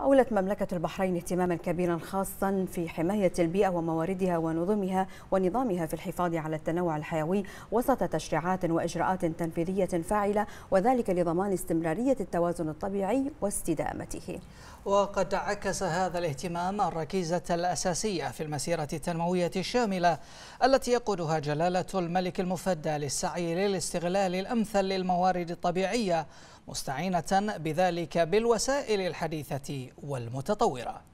أولت مملكة البحرين اهتماما كبيرا خاصا في حماية البيئة ومواردها ونظمها ونظامها في الحفاظ على التنوع الحيوي وسط تشريعات وإجراءات تنفيذية فاعلة وذلك لضمان استمرارية التوازن الطبيعي واستدامته وقد عكس هذا الاهتمام الركيزة الأساسية في المسيرة التنموية الشاملة التي يقودها جلالة الملك المفدى للسعي للاستغلال الأمثل للموارد الطبيعية مستعينة بذلك بالوسائل الحديثة والمتطورة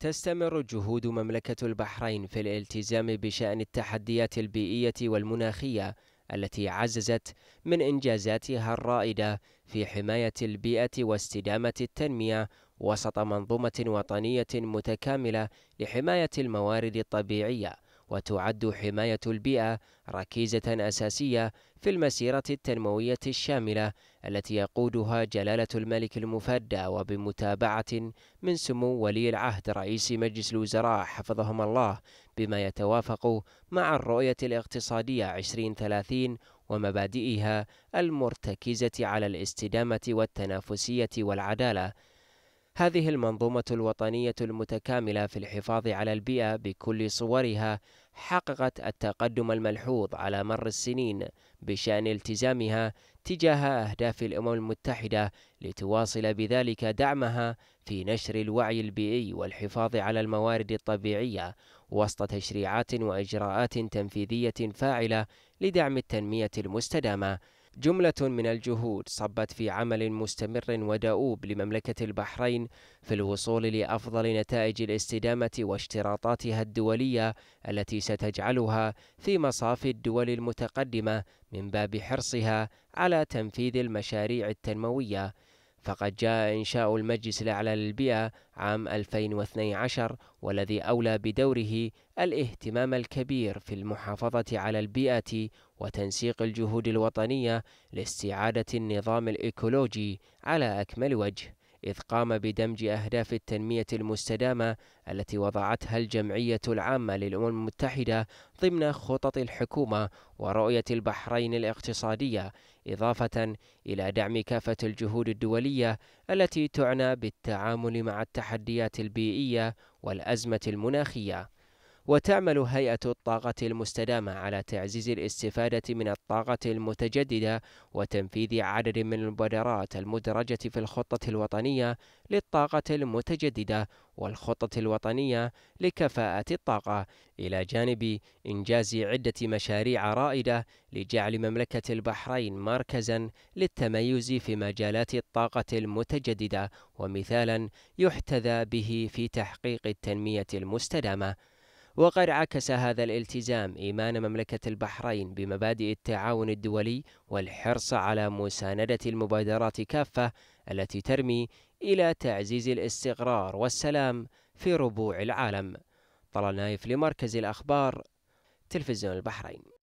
تستمر جهود مملكة البحرين في الالتزام بشأن التحديات البيئية والمناخية التي عززت من إنجازاتها الرائدة في حماية البيئة واستدامة التنمية وسط منظومة وطنية متكاملة لحماية الموارد الطبيعية وتعد حماية البيئة ركيزة أساسية في المسيرة التنموية الشاملة التي يقودها جلالة الملك المفدى وبمتابعة من سمو ولي العهد رئيس مجلس الوزراء حفظهم الله بما يتوافق مع الرؤية الاقتصادية 2030 ومبادئها المرتكزة على الاستدامة والتنافسية والعدالة هذه المنظومة الوطنية المتكاملة في الحفاظ على البيئة بكل صورها حققت التقدم الملحوظ على مر السنين بشأن التزامها تجاه أهداف الأمم المتحدة لتواصل بذلك دعمها في نشر الوعي البيئي والحفاظ على الموارد الطبيعية وسط تشريعات وإجراءات تنفيذية فاعلة لدعم التنمية المستدامة جملة من الجهود صبت في عمل مستمر ودؤوب لمملكة البحرين في الوصول لأفضل نتائج الاستدامة واشتراطاتها الدولية التي ستجعلها في مصاف الدول المتقدمة من باب حرصها على تنفيذ المشاريع التنموية فقد جاء إنشاء المجلس الأعلى للبيئة عام 2012 والذي أولى بدوره الاهتمام الكبير في المحافظة على البيئة وتنسيق الجهود الوطنية لاستعادة النظام الإيكولوجي على أكمل وجه إذ قام بدمج أهداف التنمية المستدامة التي وضعتها الجمعية العامة للأمم المتحدة ضمن خطط الحكومة ورؤية البحرين الاقتصادية إضافة إلى دعم كافة الجهود الدولية التي تعنى بالتعامل مع التحديات البيئية والأزمة المناخية وتعمل هيئة الطاقة المستدامة على تعزيز الاستفادة من الطاقة المتجددة وتنفيذ عدد من المبادرات المدرجة في الخطة الوطنية للطاقة المتجددة والخطة الوطنية لكفاءة الطاقة إلى جانب إنجاز عدة مشاريع رائدة لجعل مملكة البحرين مركزا للتميز في مجالات الطاقة المتجددة ومثالا يحتذى به في تحقيق التنمية المستدامة وقد عكس هذا الالتزام إيمان مملكة البحرين بمبادئ التعاون الدولي والحرص على مساندة المبادرات كافة التي ترمي إلى تعزيز الاستقرار والسلام في ربوع العالم طلال نايف لمركز الأخبار تلفزيون البحرين